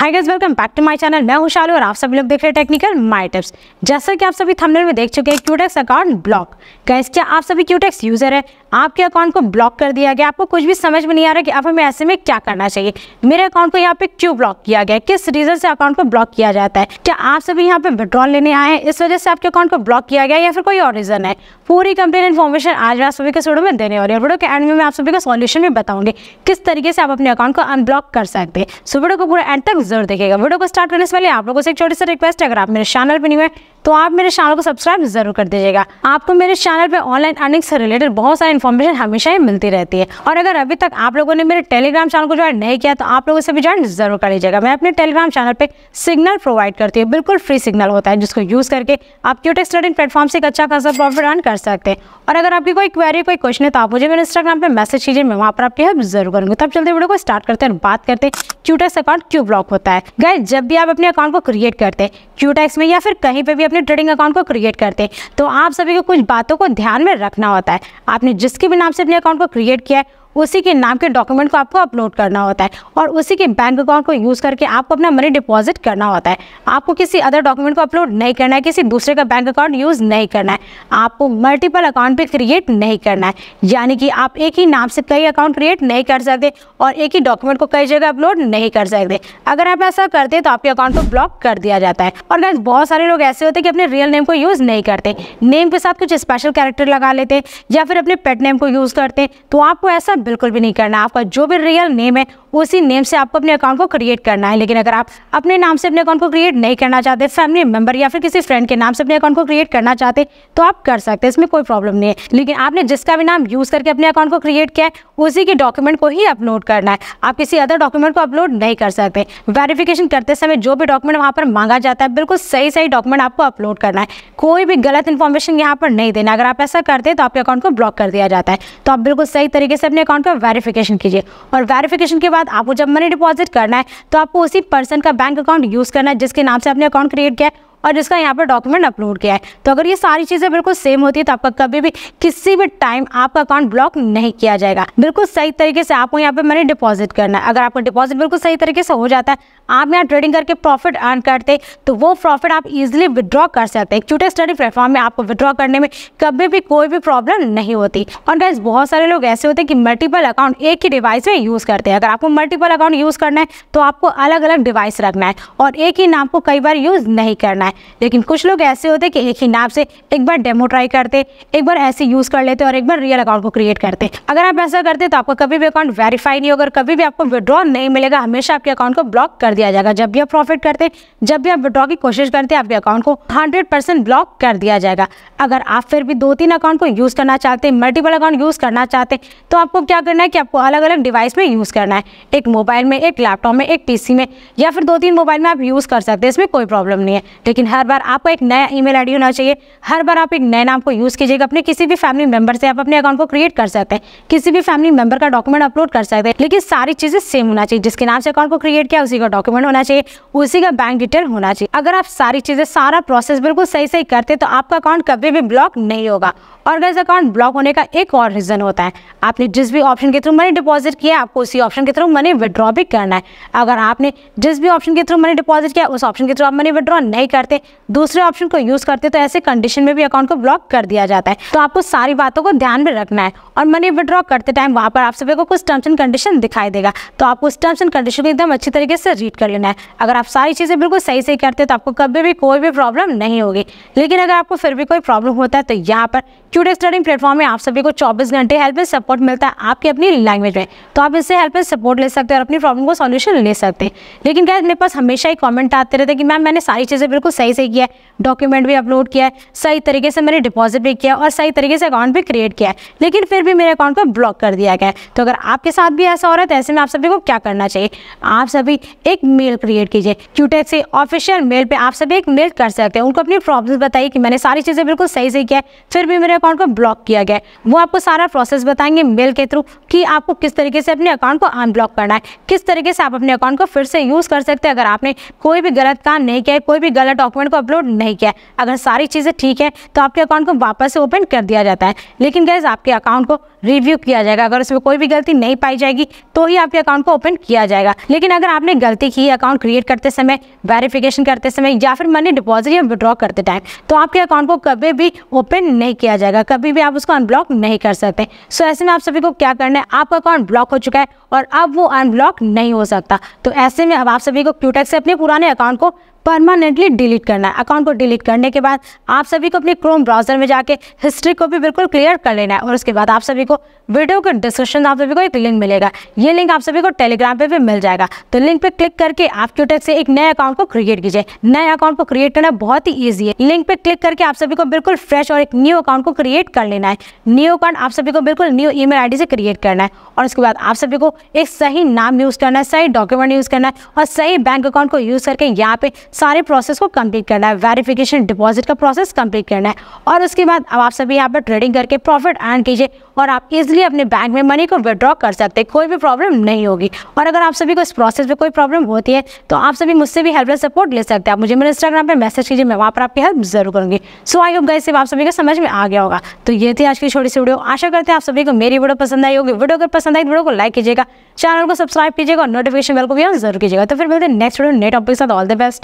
hi guys welcome back to my channel मैं खुशाल और आप सभी लोग देख रहे हैं टेक्निकल माय टिप्स जैसा कि आप सभी थंबनेल में देख चुके हैं क्यूटेक्स अकाउंट ब्लॉक गाइस क्या आप सभी क्यूटेक्स यूजर है आपके अकाउंट को ब्लॉक कर दिया गया आपको कुछ भी समझ में नहीं आ रहा कि अब हमें ऐसे में क्या करना चाहिए मेरे अकाउंट को यहाँ पे क्यों ब्लॉक किया गया किस रीजन से अकाउंट को ब्लॉक किया जाता है क्या आप सभी यहाँ पे विड्रॉल लेने आए हैं इस वजह से आपके अकाउंट को ब्लॉक किया गया या फिर कोई और रीजन है पूरी कंप्लीट इन्फॉर्मेशन आज आप सभी के स्टूडियो में देने वाली वीडियो के एंड में आप सभी का सोल्यूशन भी बताऊंगी किस तरीके से आप अपने अकाउंट को अनब्लॉक कर सकते हैं सुबह को पूरा एंड तक जरूर देखिएगा वीडियो को स्टार्ट करने से पहले आप लोगों से एक छोटी सी रिक्वेस्ट है अगर आप मेरे चैनल पर नहीं हुए तो आप मेरे चैनल को सब्सक्राइब जरूर कर दीजिएगा आपको मेरे चैनल पर ऑनलाइन अर्निंग से रिलेटेड बहुत सारी इन्फॉर्मेशन हमेशा ही मिलती रहती है और अगर अभी तक आप लोगों ने मेरे टेलीग्राम चैनल को ज्वाइन नहीं किया तो आप लोगों से भी ज्वाइन जरूर कर लीजिएगा मैं अपने टेलीग्राम चैनल पर सिग्नल प्रोवाइड करती हूँ बिल्कुल फ्री सिग्नल होता है जिसको यूज़ करके आप क्यूटेक्स ट्रेडिंग प्लेटफॉर्म से एक अच्छा खासा प्रॉफिट अर्न कर सकते हैं और अगर आपकी कोई क्वेरी कोई क्वेश्चन है तो आप मुझे मेरे इंस्टाग्राम पर मैसेज कीजिए मैं वहाँ पर आपकी हेल्प जरूर करूँगी तब तो चलते वीडियो को स्टार्ट करते हैं बात करते हैं क्यूटेक्स अकाउंट क्यों ब्लॉक होता है गए जब भी आप अपने अकाउंट को क्रिएट करते हैं क्यूटेक्स में या फिर कहीं पर भी अपने ट्रेडिंग अकाउंट को क्रिएट करते हैं तो आप सभी को कुछ बातों को ध्यान में रखना होता है आपने जिसके भी नाम से अपने अकाउंट को क्रिएट किया है उसी के नाम के डॉक्यूमेंट को आपको अपलोड करना होता है और उसी के बैंक अकाउंट को यूज़ करके आपको अपना मनी डिपॉजिट करना होता है आपको किसी अदर डॉक्यूमेंट को अपलोड नहीं करना है किसी दूसरे का बैंक अकाउंट यूज़ नहीं करना है आपको मल्टीपल अकाउंट भी क्रिएट नहीं करना है यानी कि आप एक ही नाम से कई अकाउंट क्रिएट नहीं कर सकते और एक ही डॉक्यूमेंट को कई जगह अपलोड नहीं कर सकते अगर आप ऐसा करते तो आपके अकाउंट को ब्लॉक कर दिया जाता है और गैस बहुत सारे लोग ऐसे होते हैं कि अपने रियल नेम को यूज़ नहीं करते नेम के साथ कुछ स्पेशल कैरेक्टर लगा लेते हैं या फिर अपने पेट नेम को यूज़ करते हैं तो आपको ऐसा बिल्कुल भी नहीं करना आपका जो भी रियल नेम है उसी नेम से आपको अपने अकाउंट को क्रिएट करना है लेकिन अगर आप अपने नाम से अपने अकाउंट को क्रिएट नहीं करना चाहते फैमिली मेंबर या फिर किसी फ्रेंड के नाम से अपने अकाउंट को क्रिएट करना चाहते तो आप कर सकते हैं इसमें कोई प्रॉब्लम नहीं है लेकिन आपने जिसका भी नाम यूज़ करके अपने अकाउंट को क्रिएट किया है उसी के डॉक्यूमेंट को ही अपलोड करना है आप किसी अदर डॉक्यूमेंट को अपलोड नहीं कर सकते वेरिफिकेशन करते समय जो भी डॉक्यूमेंट वहाँ पर मांगा जाता है बिल्कुल सही सही डॉक्यूमेंट आपको अपलोड करना है कोई भी गलत इन्फॉर्मेशन यहाँ पर नहीं देना अगर आप ऐसा करते हैं तो आपके अकाउंट को ब्लॉक कर दिया जाता है तो आप बिल्कुल सही तरीके से अपने अकाउंट का वेरिफिकेशन कीजिए और वेरिफिकेशन के बाद आपको जब मनी डिपॉजिट करना है तो आपको उसी पर्सन का बैंक अकाउंट यूज़ करना है जिसके नाम से आपने अकाउंट क्रिएट किया है और जिसका यहाँ पर डॉक्यूमेंट अपलोड किया है तो अगर ये सारी चीज़ें बिल्कुल सेम होती है तो आपका कभी भी किसी भी टाइम आपका अकाउंट ब्लॉक नहीं किया जाएगा बिल्कुल सही तरीके से आपको यहाँ पर मनी डिपॉजिट करना है अगर आपका डिपॉजिट बिल्कुल सही तरीके से हो जाता है आप यहाँ ट्रेडिंग करके प्रॉफिट अर्न करते तो वो प्रॉफिट आप इजिली विड्रॉ कर सकते हैं छोटे स्टडी प्लेटफॉर्म में आपको विड्रॉ करने में कभी भी कोई भी प्रॉब्लम नहीं होती और गैस बहुत सारे लोग ऐसे होते हैं कि मल्टीपल अकाउंट एक ही डिवाइस में यूज़ करते हैं अगर आपको मल्टीपल अकाउंट यूज़ करना है तो आपको अलग अलग डिवाइस रखना है और एक ही नाम को कई बार यूज़ नहीं करना है है लेकिन कुछ लोग ऐसे होते कि एक ही नाप से एक बार डेमो ट्राई करते एक बार ऐसे यूज़ कर लेते और एक बार रियल अकाउंट को क्रिएट करते अगर आप ऐसा करते तो आपका कभी भी अकाउंट वेरीफाई नहीं होगा कभी भी आपको विड्रॉ नहीं मिलेगा हमेशा आपके अकाउंट को ब्लॉक कर दिया जाएगा जब भी आप प्रॉफिट करते जब भी आप विड्रॉ की कोशिश करते आपके अकाउंट को हंड्रेड ब्लॉक कर दिया जाएगा अगर आप फिर भी दो तीन अकाउंट को यूज़ करना चाहते मल्टीपल अकाउंट यूज़ करना चाहते तो आपको क्या करना है कि आपको अलग अलग डिवाइस में यूज़ करना है एक मोबाइल में एक लैपटॉप में एक पीसी में या फिर दो तीन मोबाइल में आप यूज़ कर सकते हैं इसमें कोई प्रॉब्लम नहीं है लेकिन लेकिन हर बार आपको एक नया ईमेल आईडी होना चाहिए हर बार आप एक नए नाम को यूज़ कीजिएगा अपने किसी भी फैमिली मेंबर से आप अपने अकाउंट को क्रिएट कर सकते हैं किसी भी फैमिली मेंबर का डॉक्यूमेंट अपलोड कर सकते हैं लेकिन सारी चीज़ें सेम होना चाहिए जिसके नाम से अकाउंट को क्रिएट किया उसी का डॉक्यूमेंट होना चाहिए उसी का बैंक डिटेल होना चाहिए अगर आप सारी चीज़ें सारा प्रोसेस बिल्कुल सही सही करते तो आपका अकाउंट कभी भी ब्लॉक नहीं होगा और अगर अकाउंट ब्लॉक होने का एक और रीज़न होता है आपने जिस भी ऑप्शन के थ्रू मनी डिपॉजिट किया आपको उसी ऑप्शन के थ्रू मनी विड्रॉ भी करना है अगर आपने जिस भी ऑप्शन के थ्रू मनी डिपॉजिट किया उस ऑप्शन के थ्रू आप मनी विड्रॉ नहीं करते करते दूसरे ऑप्शन को यूज़ करते तो ऐसे कंडीशन में भी अकाउंट को ब्लॉक कर दिया जाता है तो आपको सारी बातों को ध्यान में रखना है और मनी विड्रॉ करते टाइम वहाँ पर आप सभी को कुछ टर्म्स एंड कंडीशन दिखाई देगा तो आपको उस टर्म्स एंड कंडीशन को एकदम अच्छी तरीके से रीड कर लेना है अगर आप सारी चीज़ें बिल्कुल सही से करते तो आपको कभी भी कोई भी प्रॉब्लम नहीं होगी लेकिन अगर आपको फिर भी कोई प्रॉब्लम होता है तो यहाँ पर क्यूडे स्टडिंग प्लेटफॉर्म में आप सभी को चौबीस घंटे हेल्प एंड सपोर्ट मिलता है आपकी अपनी लैंग्वेज में तो आप इससे हेल्प एंड सपोर्ट ले सकते हैं और अपनी प्रॉब्लम को सोल्यूशन ले सकते हैं लेकिन क्या मेरे पास हमेशा ही कॉमेंट आते रहते कि मैम मैंने सारी चीज़ें बिल्कुल सही से किया है डॉक्यूमेंट भी अपलोड किया है सही तरीके से मैंने डिपॉजिट भी किया और सही तरीके से अकाउंट भी क्रिएट किया है लेकिन फिर भी मेरे अकाउंट को ब्लॉक कर दिया गया है तो अगर आपके साथ भी ऐसा हो रहा है तो ऐसे में आप सभी को क्या करना चाहिए आप सभी एक मेल क्रिएट कीजिए क्यूटेक से ऑफिशियल मेल पर आप सभी एक मेल कर सकते हैं उनको अपनी प्रॉब्लम बताइए कि मैंने सारी चीज़ें बिल्कुल सही से किया है फिर भी मेरे अकाउंट को ब्लॉक किया गया वो आपको सारा प्रोसेस बताएंगे मेल के थ्रू कि आपको किस तरीके से अपने अकाउंट को अनब्लॉक करना है किस तरीके से आप अपने अकाउंट को फिर से यूज़ कर सकते हैं अगर आपने कोई भी गलत काम नहीं किया कोई भी गलत डॉक्यूमेंट को अपलोड नहीं किया अगर सारी चीज़ें ठीक है तो आपके अकाउंट को वापस से ओपन कर दिया जाता है लेकिन गैस आपके अकाउंट को रिव्यू किया जाएगा अगर उसमें कोई भी गलती नहीं पाई जाएगी तो ही आपके अकाउंट को ओपन किया जाएगा लेकिन अगर आपने गलती की अकाउंट क्रिएट करते समय वेरिफिकेशन करते समय या फिर मनी डिपॉजिट या विड्रॉ करते टाइम तो आपके अकाउंट को कभी भी ओपन नहीं किया जाएगा कभी भी आप उसको अनब्लॉक नहीं कर सकते सो ऐसे में आप सभी को क्या करना है आपका अकाउंट ब्लॉक हो चुका है और अब वो अनब्लॉक नहीं हो सकता तो ऐसे में अब आप सभी को क्यूटेक से अपने पुराने अकाउंट को परमानेंटली डिलीट करना है अकाउंट को डिलीट करने के बाद आप सभी को अपने क्रोम ब्राउजर में जाके हिस्ट्री को भी बिल्कुल क्लियर कर लेना है और उसके बाद आप सभी को वीडियो के डिस्क्रिप्शन आप सभी को एक लिंक मिलेगा ये लिंक आप सभी को टेलीग्राम पे भी मिल जाएगा तो लिंक पे क्लिक करके आप क्यूटेक से एक नए अकाउंट को क्रिएट कीजिए नए अकाउंट को क्रिएट करना बहुत ही ईजी है लिंक पे क्लिक करके आप सभी को बिल्कुल फ्रेश और एक न्यू अकाउंट को क्रिएट कर लेना है न्यू अकाउंट आप सभी को बिल्कुल न्यू ई मेल से क्रिएट करना है और उसके बाद आप सभी को एक सही नाम यूज़ करना है सही डॉक्यूमेंट यूज़ करना है और सही बैंक अकाउंट को यूज़ करके यहाँ पे सारे प्रोसेस को कंप्लीट करना है वेरिफिकेशन डिपॉजिट का प्रोसेस कंप्लीट करना है और उसके बाद अब आप सभी यहाँ पर ट्रेडिंग करके प्रॉफिट अर्न कीजिए और आप आप इजिली अपने बैंक में मनी को विड्रॉ कर सकते हैं कोई भी प्रॉब्लम नहीं होगी और अगर आप सभी को इस प्रोसेस में कोई प्रॉब्लम होती है तो आप सभी मुझसे भी हेल्पलेस सपोर्ट ले सकते हैं आप मुझे मेरे इंस्टाग्राम पर मैसेज कीजिए मैं वहाँ पर आपकी हेल्प जरूर करूँगी सो आई होप गई सिर्फ आप सभी को समझ में आ गया होगा तो ये थी आज की छोटी सी वीडियो आशा करते हैं आप सभी को मेरी वीडियो पसंद आई होगी वीडियो अगर पसंद आई तो वीडियो को लाइक कीजिएगा चैनल को सब्सक्राइब कीजिएगा और नोटिफिकेशन बेल को भी जरूर कीजिएगा तो फिर मिलते हैं नेक्स्ट वीडियो नए टॉपिक साथ ऑल द बेस्ट